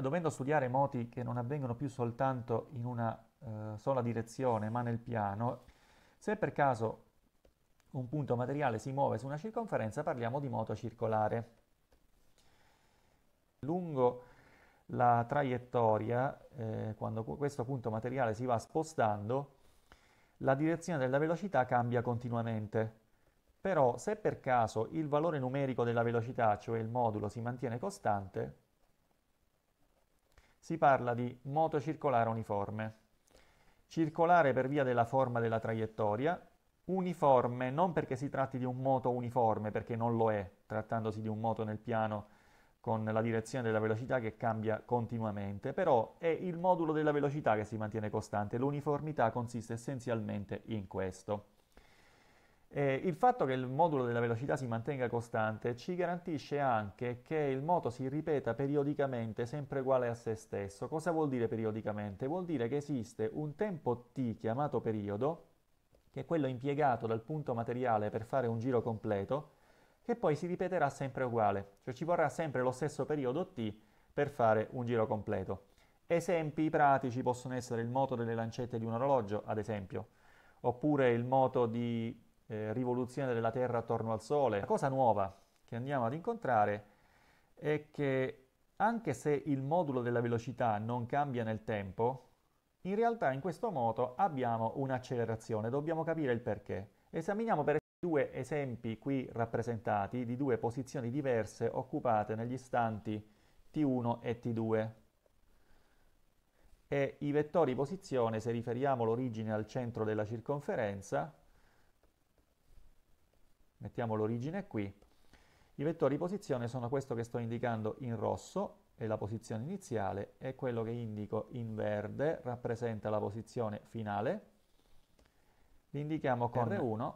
dovendo studiare moti che non avvengono più soltanto in una eh, sola direzione, ma nel piano, se per caso un punto materiale si muove su una circonferenza, parliamo di moto circolare. Lungo la traiettoria, eh, quando questo punto materiale si va spostando, la direzione della velocità cambia continuamente. Però se per caso il valore numerico della velocità, cioè il modulo, si mantiene costante, si parla di moto circolare uniforme. Circolare per via della forma della traiettoria, uniforme non perché si tratti di un moto uniforme, perché non lo è, trattandosi di un moto nel piano con la direzione della velocità che cambia continuamente, però è il modulo della velocità che si mantiene costante, l'uniformità consiste essenzialmente in questo. Eh, il fatto che il modulo della velocità si mantenga costante ci garantisce anche che il moto si ripeta periodicamente sempre uguale a se stesso. Cosa vuol dire periodicamente? Vuol dire che esiste un tempo t chiamato periodo, che è quello impiegato dal punto materiale per fare un giro completo, che poi si ripeterà sempre uguale, cioè ci vorrà sempre lo stesso periodo t per fare un giro completo. Esempi pratici possono essere il moto delle lancette di un orologio, ad esempio, oppure il moto di eh, rivoluzione della Terra attorno al Sole. La cosa nuova che andiamo ad incontrare è che anche se il modulo della velocità non cambia nel tempo, in realtà in questo moto abbiamo un'accelerazione, dobbiamo capire il perché. Esaminiamo per esempio due esempi qui rappresentati di due posizioni diverse occupate negli istanti T1 e T2. E i vettori posizione, se riferiamo l'origine al centro della circonferenza, mettiamo l'origine qui, i vettori posizione sono questo che sto indicando in rosso, è la posizione iniziale, e quello che indico in verde rappresenta la posizione finale. Li indichiamo con R1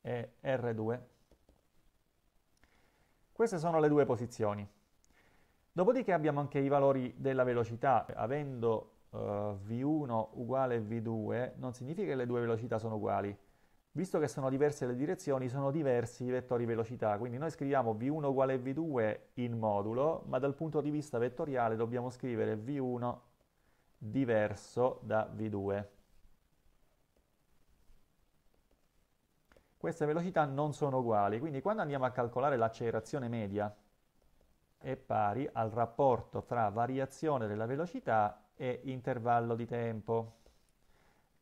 e R2. Queste sono le due posizioni. Dopodiché abbiamo anche i valori della velocità. Avendo uh, eh, V1 uguale V2, non significa che le due velocità sono uguali Visto che sono diverse le direzioni, sono diversi i vettori velocità, quindi noi scriviamo v1 uguale v2 in modulo, ma dal punto di vista vettoriale dobbiamo scrivere v1 diverso da v2. Queste velocità non sono uguali, quindi quando andiamo a calcolare l'accelerazione media è pari al rapporto tra variazione della velocità e intervallo di tempo.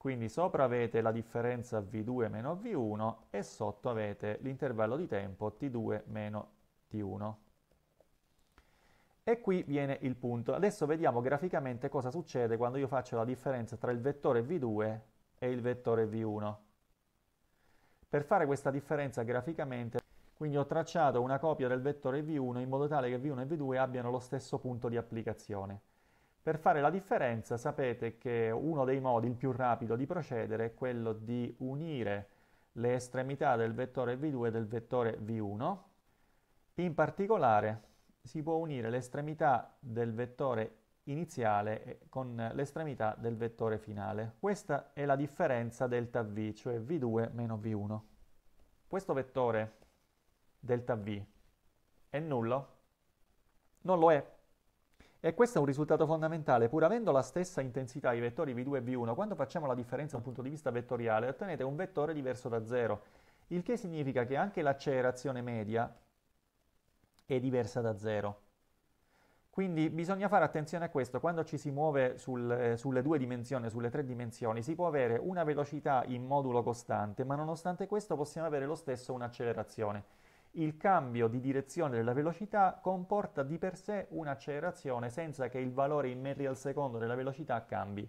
Quindi sopra avete la differenza V2 meno V1 e sotto avete l'intervallo di tempo T2 meno T1. E qui viene il punto. Adesso vediamo graficamente cosa succede quando io faccio la differenza tra il vettore V2 e il vettore V1. Per fare questa differenza graficamente, quindi ho tracciato una copia del vettore V1 in modo tale che V1 e V2 abbiano lo stesso punto di applicazione. Per fare la differenza sapete che uno dei modi il più rapido di procedere è quello di unire le estremità del vettore V2 e del vettore V1. In particolare si può unire l'estremità del vettore iniziale con l'estremità del vettore finale. Questa è la differenza delta V, cioè V2 meno V1. Questo vettore delta V è nullo? Non lo è e questo è un risultato fondamentale, pur avendo la stessa intensità i vettori V2 e V1, quando facciamo la differenza da un punto di vista vettoriale ottenete un vettore diverso da zero, il che significa che anche l'accelerazione media è diversa da zero. Quindi bisogna fare attenzione a questo, quando ci si muove sul, eh, sulle due dimensioni, sulle tre dimensioni, si può avere una velocità in modulo costante, ma nonostante questo possiamo avere lo stesso un'accelerazione il cambio di direzione della velocità comporta di per sé un'accelerazione senza che il valore in metri al secondo della velocità cambi.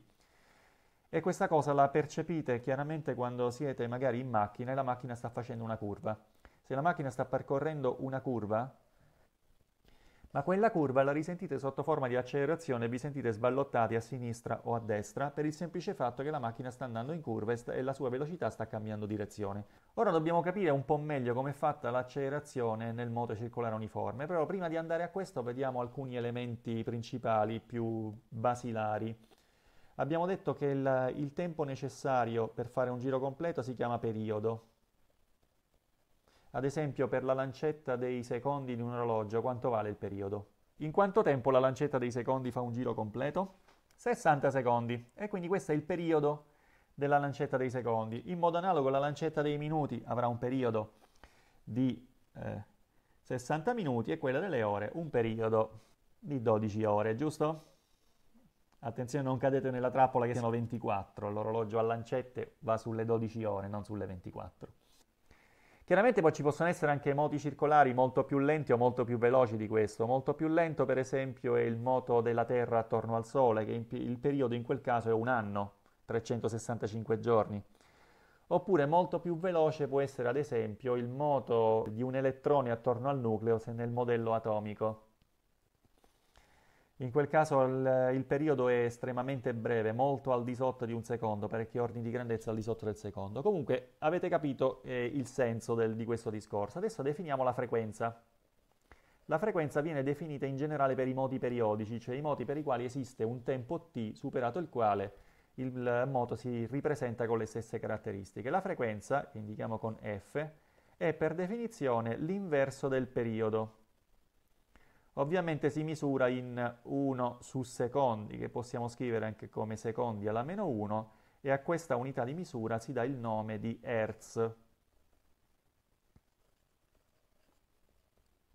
E questa cosa la percepite chiaramente quando siete magari in macchina e la macchina sta facendo una curva. Se la macchina sta percorrendo una curva, ma quella curva la risentite sotto forma di accelerazione e vi sentite sballottati a sinistra o a destra per il semplice fatto che la macchina sta andando in curva e la sua velocità sta cambiando direzione. Ora dobbiamo capire un po' meglio come è fatta l'accelerazione nel moto circolare uniforme, però prima di andare a questo vediamo alcuni elementi principali più basilari. Abbiamo detto che il, il tempo necessario per fare un giro completo si chiama periodo, ad esempio per la lancetta dei secondi di un orologio quanto vale il periodo? In quanto tempo la lancetta dei secondi fa un giro completo? 60 secondi e quindi questo è il periodo della lancetta dei secondi. In modo analogo la lancetta dei minuti avrà un periodo di eh, 60 minuti e quella delle ore un periodo di 12 ore, giusto? Attenzione, non cadete nella trappola che sono 24, l'orologio a lancette va sulle 12 ore, non sulle 24. Chiaramente poi ci possono essere anche moti circolari molto più lenti o molto più veloci di questo. Molto più lento, per esempio, è il moto della Terra attorno al Sole, che p- il periodo in quel caso è un anno, 365 giorni. Oppure molto più veloce può essere, ad esempio, il moto di un elettrone attorno al nucleo se nel modello atomico. In quel caso il, il, periodo è estremamente breve, molto al di sotto di un secondo, perché ordini di grandezza al di sotto del secondo. Comunque avete capito eh, il senso del, di questo discorso. Adesso definiamo la frequenza. La frequenza viene definita in generale per i moti periodici, cioè i moti per i quali esiste un tempo t superato il quale il moto si ripresenta con le stesse caratteristiche. La frequenza, che indichiamo con f, è per definizione l'inverso del periodo ovviamente si misura in 1 su secondi, che possiamo scrivere anche come secondi alla meno 1, e a questa unità di misura si dà il nome di Hertz,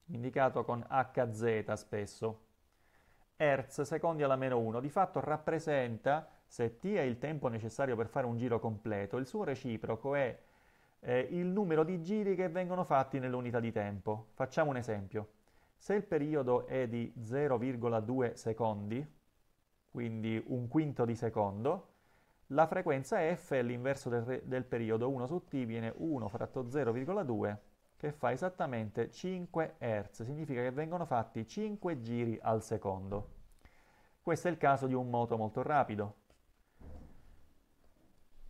indicato con Hz spesso. Hertz secondi alla meno 1 di fatto rappresenta, se t è il tempo necessario per fare un giro completo, il suo reciproco è eh, il numero di giri che vengono fatti nell'unità di tempo. Facciamo un esempio. Se il periodo è di 0,2 secondi, quindi un quinto di secondo, la frequenza f è l'inverso del, del, periodo 1 su t, viene 1 fratto 0,2 che fa esattamente 5 Hz, significa che vengono fatti 5 giri al secondo. Questo è il caso di un moto molto rapido.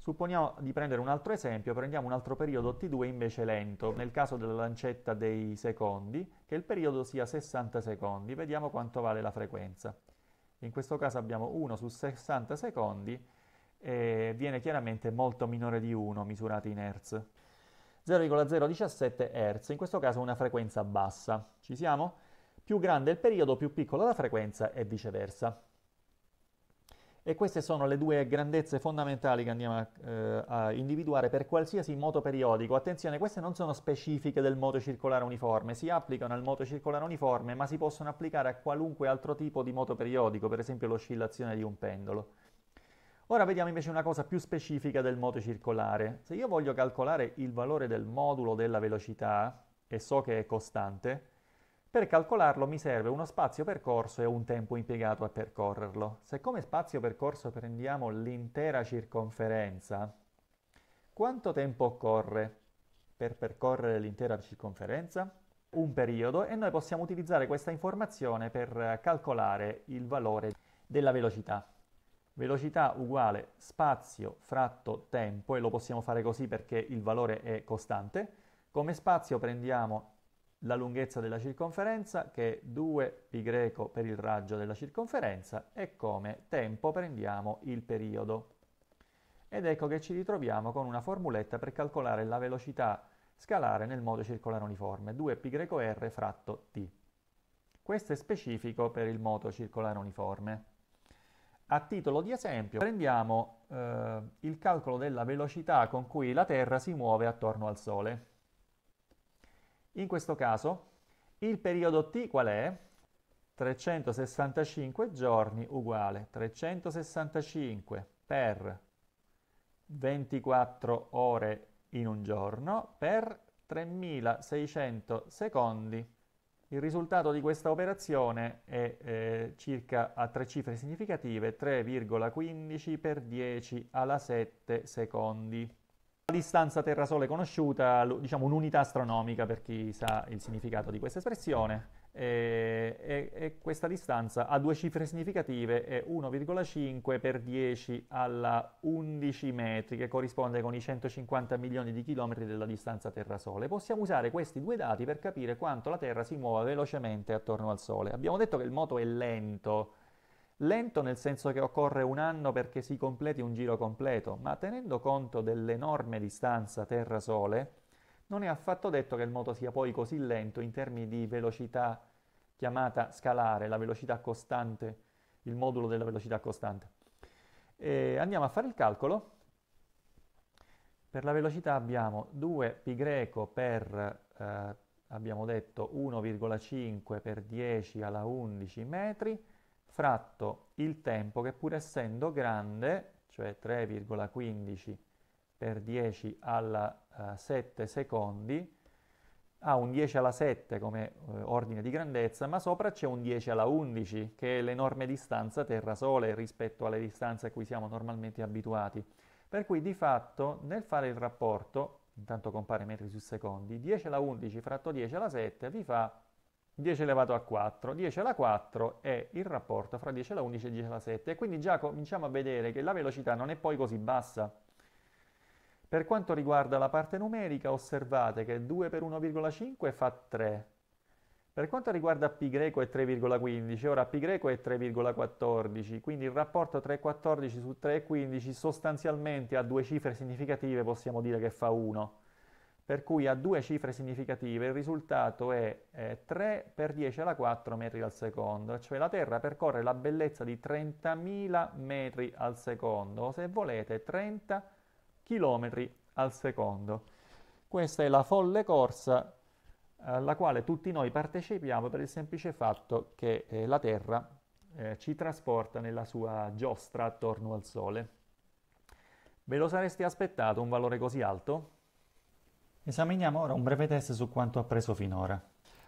Supponiamo di prendere un altro esempio, prendiamo un altro periodo T2 invece lento, nel caso della lancetta dei secondi, che il periodo sia 60 secondi, vediamo quanto vale la frequenza. In questo caso abbiamo 1 su 60 secondi e viene chiaramente molto minore di 1 misurato in Hertz. 0,017 Hz, in questo caso una frequenza bassa. Ci siamo? Più grande il periodo, più piccola la frequenza e viceversa. E queste sono le due grandezze fondamentali che andiamo a, eh, a, individuare per qualsiasi moto periodico. Attenzione, queste non sono specifiche del moto circolare uniforme, si applicano al moto circolare uniforme, ma si possono applicare a qualunque altro tipo di moto periodico, per esempio l'oscillazione di un pendolo. Ora vediamo invece una cosa più specifica del moto circolare. Se io voglio calcolare il valore del modulo della velocità, e so che è costante, per calcolarlo mi serve uno spazio percorso e un tempo impiegato a percorrerlo. Se come spazio percorso prendiamo l'intera circonferenza, quanto tempo occorre per percorrere l'intera circonferenza? Un periodo e noi possiamo utilizzare questa informazione per calcolare il valore della velocità. Velocità uguale spazio fratto tempo, e lo possiamo fare così perché il valore è costante. Come spazio prendiamo la lunghezza della circonferenza, che è 2π per il raggio della circonferenza, e come tempo prendiamo il periodo. Ed ecco che ci ritroviamo con una formuletta per calcolare la velocità scalare nel modo circolare uniforme, 2 r fratto t. Questo è specifico per il moto circolare uniforme. A titolo di esempio prendiamo eh, il calcolo della velocità con cui la Terra si muove attorno al Sole. In questo caso il periodo T qual è? 365 giorni uguale 365 per 24 ore in un giorno per 3600 secondi. Il risultato di questa operazione è eh, circa a tre cifre significative 3,15 per 10 alla 7 secondi distanza Terra-Sole conosciuta, diciamo un'unità astronomica per chi sa il significato di questa espressione, e, e, e questa distanza ha due cifre significative, è 1,5 per 10 alla 11 metri, che corrisponde con i 150 milioni di chilometri della distanza Terra-Sole. Possiamo usare questi due dati per capire quanto la Terra si muova velocemente attorno al Sole. Abbiamo detto che il moto è lento, Lento nel senso che occorre un anno perché si completi un giro completo, ma tenendo conto dell'enorme distanza Terra-Sole, non è affatto detto che il moto sia poi così lento in termini di velocità chiamata scalare, la velocità costante, il modulo della velocità costante. E andiamo a fare il calcolo. Per la velocità abbiamo 2π greco per, eh, abbiamo detto, 1,5 per 10 alla 11 metri, fratto il tempo che pur essendo grande, cioè 3,15 per 10 alla eh, 7 secondi, ha un 10 alla 7 come eh, ordine di grandezza, ma sopra c'è un 10 alla 11, che è l'enorme distanza Terra-Sole rispetto alle distanze a cui siamo normalmente abituati. Per cui di fatto nel fare il rapporto, intanto compare metri su secondi, 10 alla 11 fratto 10 alla 7 vi fa 10 elevato a 4. 10 alla 4 è il rapporto fra 10 alla 11 e 10 alla 7 e quindi già cominciamo a vedere che la velocità non è poi così bassa. Per quanto riguarda la parte numerica, osservate che 2 per 1,5 fa 3. Per quanto riguarda π greco è 3,15, ora π greco è 3,14, quindi il rapporto 3,14 su 3,15 sostanzialmente a due cifre significative possiamo dire che fa 1 per cui a due cifre significative il risultato è eh, 3 per 10 alla 4 metri al secondo, cioè la Terra percorre la bellezza di 30.000 metri al secondo, o se volete 30 km al secondo. Questa è la folle corsa alla eh, quale tutti noi partecipiamo per il semplice fatto che eh, la Terra eh, ci trasporta nella sua giostra attorno al Sole. Ve lo sareste aspettato un valore così alto? Esaminiamo ora un breve test su quanto appreso finora.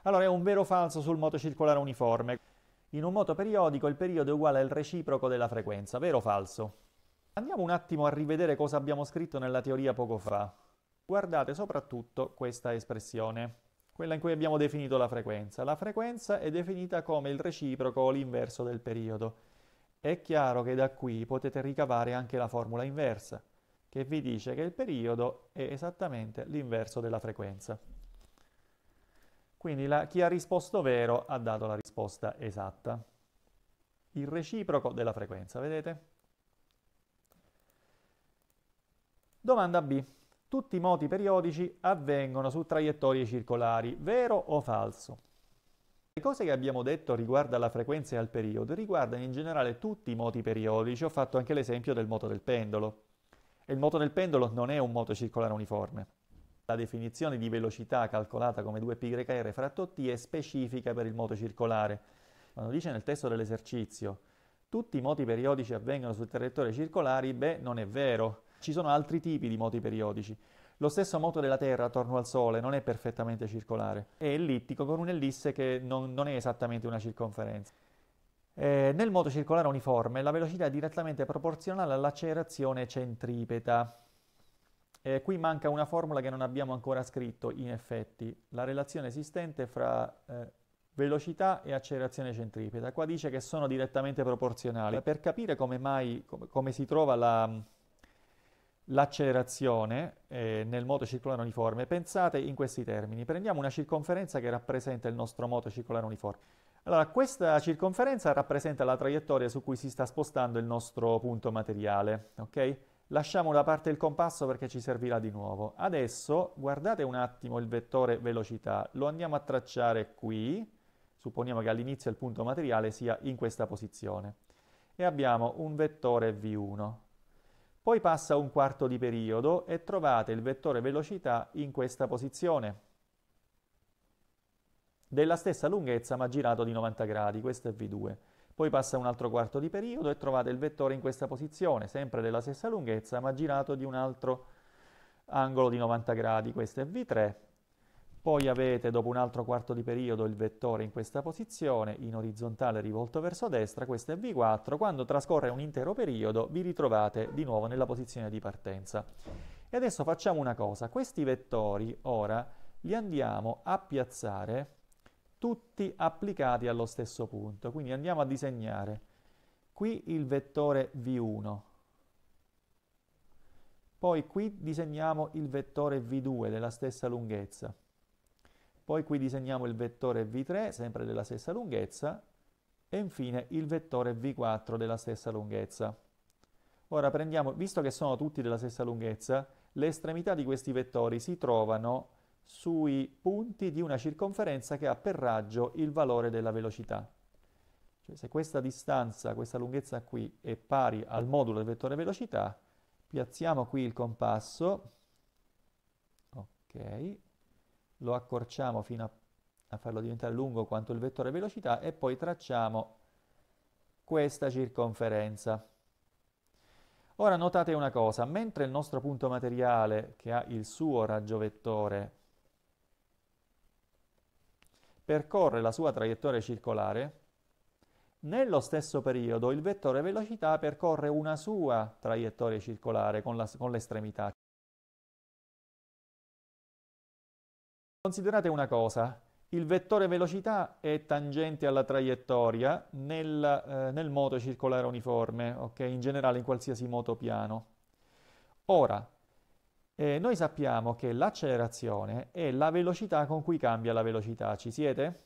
Allora, è un vero o falso sul moto circolare uniforme. In un moto periodico il periodo è uguale al reciproco della frequenza, vero o falso? Andiamo un attimo a rivedere cosa abbiamo scritto nella teoria poco fa. Guardate soprattutto questa espressione, quella in cui abbiamo definito la frequenza. La frequenza è definita come il reciproco o l'inverso del periodo. È chiaro che da qui potete ricavare anche la formula inversa che vi dice che il periodo è esattamente l'inverso della frequenza. Quindi la, chi ha risposto vero ha dato la risposta esatta. Il reciproco della frequenza, vedete? Domanda B. Tutti i moti periodici avvengono su traiettorie circolari, vero o falso? Le cose che abbiamo detto riguardo alla frequenza e al periodo riguardano in generale tutti i moti periodici, ho fatto anche l'esempio del moto del pendolo. E il moto del pendolo non è un moto circolare uniforme. La definizione di velocità calcolata come 2πr fratto t è specifica per il moto circolare. Quando dice nel testo dell'esercizio tutti i moti periodici avvengono sul territorio circolare, beh, non è vero. Ci sono altri tipi di moti periodici. Lo stesso moto della Terra attorno al Sole non è perfettamente circolare, è ellittico con un'ellisse che non, non è esattamente una circonferenza. Eh, nel moto circolare uniforme la velocità è direttamente proporzionale all'accelerazione centripeta. Eh, qui manca una formula che non abbiamo ancora scritto, in effetti, la relazione esistente fra eh, velocità e accelerazione centripeta. Qua dice che sono direttamente proporzionali. Per capire come, mai, come, come si trova l'accelerazione eh, nel moto circolare uniforme, pensate in questi termini. Prendiamo una circonferenza che rappresenta il nostro moto circolare uniforme. Allora, questa circonferenza rappresenta la traiettoria su cui si sta spostando il nostro punto materiale, ok? Lasciamo da parte il compasso perché ci servirà di nuovo. Adesso guardate un attimo il vettore velocità, lo andiamo a tracciare qui, supponiamo che all'inizio il punto materiale sia in questa posizione, e abbiamo un vettore v1. Poi passa un quarto di periodo e trovate il vettore velocità in questa posizione, della stessa lunghezza ma girato di 90 gradi, questo è V2. Poi passa un altro quarto di periodo e trovate il vettore in questa posizione, sempre della stessa lunghezza ma girato di un altro angolo di 90 gradi, questo è V3. Poi avete dopo un altro quarto di periodo il vettore in questa posizione, in orizzontale rivolto verso destra, questo è V4. Quando trascorre un intero periodo vi ritrovate di nuovo nella posizione di partenza. E adesso facciamo una cosa, questi vettori ora li andiamo a piazzare tutti applicati allo stesso punto. Quindi andiamo a disegnare qui il vettore V1, poi qui disegniamo il vettore V2 della stessa lunghezza, poi qui disegniamo il vettore V3 sempre della stessa lunghezza e infine il vettore V4 della stessa lunghezza. Ora prendiamo, visto che sono tutti della stessa lunghezza, le estremità di questi vettori si trovano sui punti di una circonferenza che ha per raggio il valore della velocità. Cioè, se questa distanza, questa lunghezza qui, è pari al modulo del vettore velocità, piazziamo qui il compasso, ok, lo accorciamo fino a, a farlo diventare lungo quanto il vettore velocità e poi tracciamo questa circonferenza. Ora notate una cosa, mentre il nostro punto materiale, che ha il suo raggio vettore, percorre la sua traiettoria circolare, nello stesso periodo il vettore velocità percorre una sua traiettoria circolare con, la, con l'estremità. Considerate una cosa, il vettore velocità è tangente alla traiettoria nel, eh, nel moto circolare uniforme, okay? in generale in qualsiasi moto piano. Ora, eh, noi sappiamo che l'accelerazione è la velocità con cui cambia la velocità. Ci siete?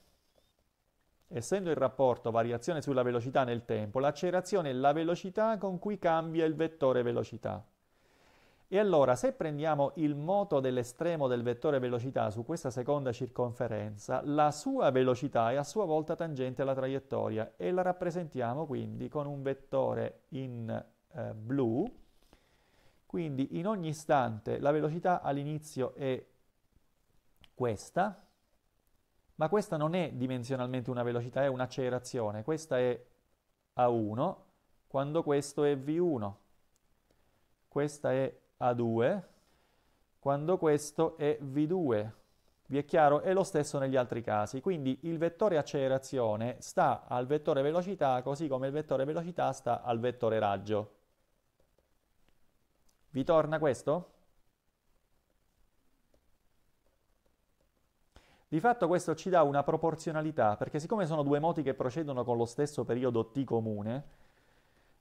Essendo il rapporto variazione sulla velocità nel tempo, l'accelerazione è la velocità con cui cambia il vettore velocità. E allora, se prendiamo il moto dell'estremo del vettore velocità su questa seconda circonferenza, la sua velocità è a sua volta tangente alla traiettoria e la rappresentiamo quindi con un vettore in eh, blu quindi in ogni istante la velocità all'inizio è questa, ma questa non è dimensionalmente una velocità, è un'accelerazione. Questa è A1 quando questo è V1. Questa è A2 quando questo è V2. Vi è chiaro? È lo stesso negli altri casi. Quindi il vettore accelerazione sta al vettore velocità, così come il vettore velocità sta al vettore raggio. Vi torna questo? Di fatto questo ci dà una proporzionalità, perché siccome sono due moti che procedono con lo stesso periodo t comune,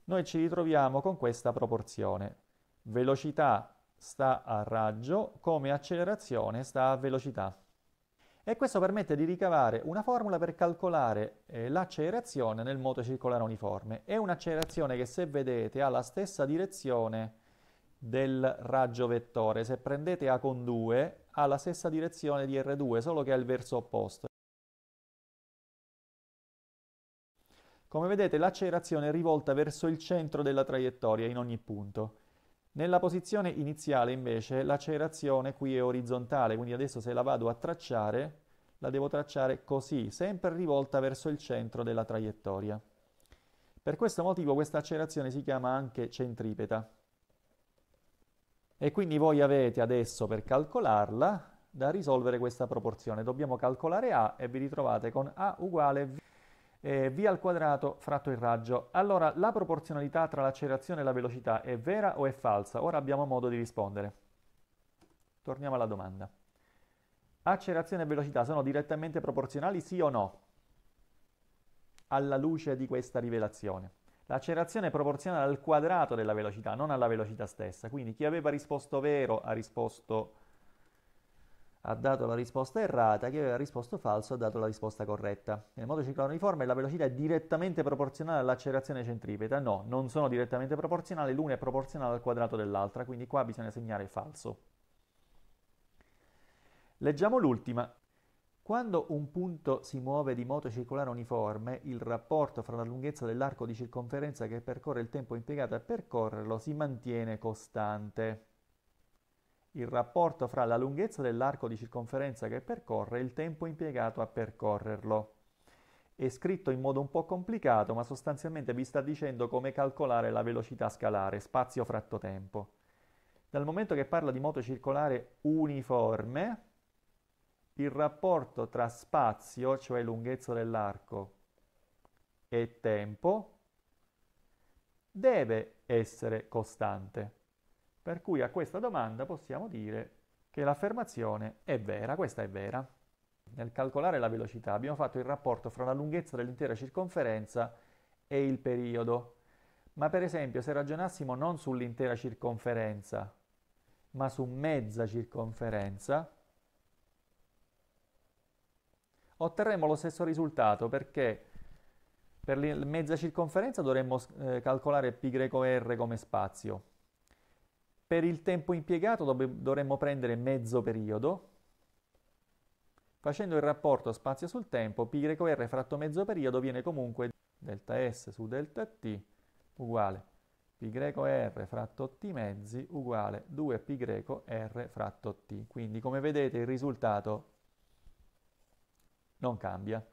noi ci ritroviamo con questa proporzione. Velocità sta a raggio, come accelerazione sta a velocità. E questo permette di ricavare una formula per calcolare eh, l'accelerazione nel moto circolare uniforme. È un'accelerazione che, se vedete, ha la stessa direzione del raggio vettore. Se prendete A con 2 ha la stessa direzione di R2, solo che ha il verso opposto. Come vedete l'accelerazione è rivolta verso il centro della traiettoria in ogni punto. Nella posizione iniziale invece l'accelerazione qui è orizzontale, quindi adesso se la vado a tracciare la devo tracciare così, sempre rivolta verso il centro della traiettoria. Per questo motivo questa accelerazione si chiama anche centripeta. E quindi voi avete adesso per calcolarla da risolvere questa proporzione. Dobbiamo calcolare A e vi ritrovate con A uguale v, eh, v al quadrato fratto il raggio. Allora, la proporzionalità tra l'accelerazione e la velocità è vera o è falsa? Ora abbiamo modo di rispondere. Torniamo alla domanda. Accelerazione e velocità sono direttamente proporzionali sì o no? Alla luce di questa rivelazione. L'accelerazione è proporzionale al quadrato della velocità, non alla velocità stessa. Quindi chi aveva risposto vero ha, risposto, ha dato la risposta errata, chi aveva risposto falso ha dato la risposta corretta. Nel modo ciclone uniforme la velocità è direttamente proporzionale all'accelerazione centripeta. No, non sono direttamente proporzionali, l'una è proporzionale al quadrato dell'altra, quindi qua bisogna segnare falso. Leggiamo l'ultima. Quando un punto si muove di moto circolare uniforme, il rapporto fra la lunghezza dell'arco di circonferenza che percorre il tempo impiegato a percorrerlo si mantiene costante. Il rapporto fra la lunghezza dell'arco di circonferenza che percorre e il tempo impiegato a percorrerlo. È scritto in modo un po' complicato, ma sostanzialmente vi sta dicendo come calcolare la velocità scalare, spazio fratto tempo. Dal momento che parla di moto circolare uniforme, il rapporto tra spazio, cioè lunghezza dell'arco, e tempo deve essere costante. Per cui a questa domanda possiamo dire che l'affermazione è vera, questa è vera. Nel calcolare la velocità abbiamo fatto il rapporto fra la lunghezza dell'intera circonferenza e il periodo. Ma per esempio se ragionassimo non sull'intera circonferenza, ma su mezza circonferenza, otterremo lo stesso risultato perché per la mezza circonferenza dovremmo eh, calcolare πr come spazio. Per il tempo impiegato dovremmo prendere mezzo periodo, facendo il rapporto spazio sul tempo, πr fratto mezzo periodo viene comunque delta s su delta t uguale πr fratto t mezzi uguale 2 πr fratto t. Quindi come vedete il risultato non cambia.